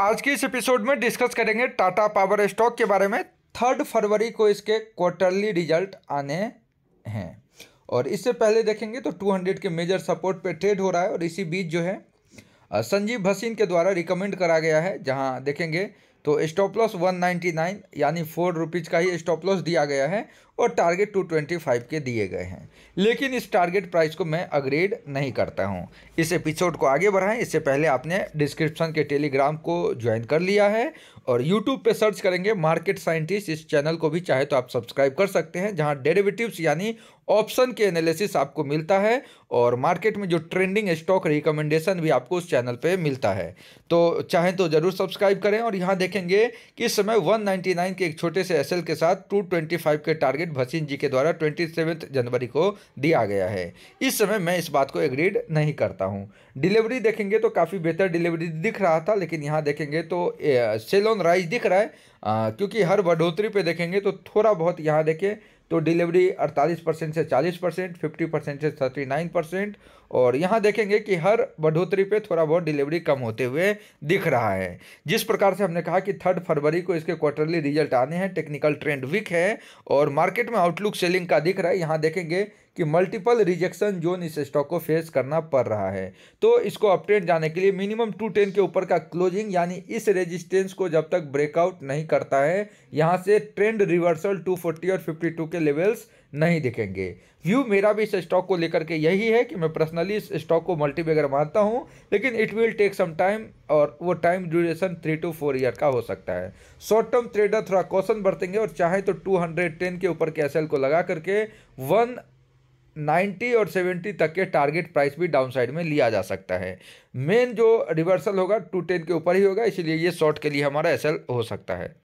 आज के इस एपिसोड में डिस्कस करेंगे टाटा पावर स्टॉक के बारे में थर्ड फरवरी को इसके क्वार्टरली रिजल्ट आने हैं और इससे पहले देखेंगे तो 200 के मेजर सपोर्ट पे ट्रेड हो रहा है और इसी बीच जो है संजीव भसीन के द्वारा रिकमेंड करा गया है जहां देखेंगे तो स्टॉप लॉस 199 यानी फोर रुपीज़ का ही स्टॉप लॉस दिया गया है और टारगेट 225 के दिए गए हैं लेकिन इस टारगेट प्राइस को मैं अग्रेड नहीं करता हूं इस एपिसोड को आगे बढ़ाएं इससे पहले आपने डिस्क्रिप्शन के टेलीग्राम को ज्वाइन कर लिया है और यूट्यूब पे सर्च करेंगे मार्केट साइंटिस्ट इस चैनल को भी चाहे तो आप सब्सक्राइब कर सकते हैं जहां डेरिवेटिव्स यानी ऑप्शन के एनालिसिस आपको मिलता है और मार्केट में जो ट्रेंडिंग स्टॉक रिकमेंडेशन भी आपको उस चैनल पे मिलता है तो चाहें तो ज़रूर सब्सक्राइब करें और यहाँ देखेंगे कि इस समय 199 के एक छोटे से एसएल के साथ 225 के टारगेट भसीन जी के द्वारा ट्वेंटी जनवरी को दिया गया है इस समय मैं इस बात को एग्रीड नहीं करता हूँ डिलीवरी देखेंगे तो काफ़ी बेहतर डिलीवरी दिख रहा था लेकिन यहाँ देखेंगे तो सेलोन ऑन राइज दिख रहा है आ, क्योंकि हर बढ़ोतरी पे देखेंगे तो थोड़ा बहुत यहाँ देखें तो डिलीवरी 48 परसेंट से 40 परसेंट फिफ्टी परसेंट से 39 परसेंट और यहाँ देखेंगे कि हर बढ़ोतरी पे थोड़ा बहुत डिलीवरी कम होते हुए दिख रहा है जिस प्रकार से हमने कहा कि थर्ड फरवरी को इसके क्वार्टरली रिजल्ट आने हैं टेक्निकल ट्रेंड वीक है और मार्केट में आउटलुक सेलिंग का दिख रहा है यहाँ देखेंगे कि मल्टीपल रिजेक्शन जोन इस स्टॉक को फेस करना पड़ रहा है तो इसको अपट्रेंड जाने के लिए मिनिमम टू टेन के ऊपर का क्लोजिंग यानी इस रेजिस्टेंस को जब तक ब्रेकआउट नहीं करता है यहाँ से ट्रेंड रिवर्सल 240 और 52 के लेवल्स नहीं दिखेंगे व्यू मेरा भी इस स्टॉक को लेकर के यही है कि मैं पर्सनली इस स्टॉक को मल्टी बेगर मानता हूँ लेकिन it will take some time और वो time duration three two four year का हो सकता है शॉर्ट टर्म ट्रेडर थोड़ा क्वेश्चन बरतेंगे और चाहे तो 210 के ऊपर के एस को लगा करके वन 90 और 70 तक के टारगेट प्राइस भी डाउनसाइड में लिया जा सकता है मेन जो रिवर्सल होगा 210 के ऊपर ही होगा इसीलिए ये शॉर्ट के लिए हमारा एसएल हो सकता है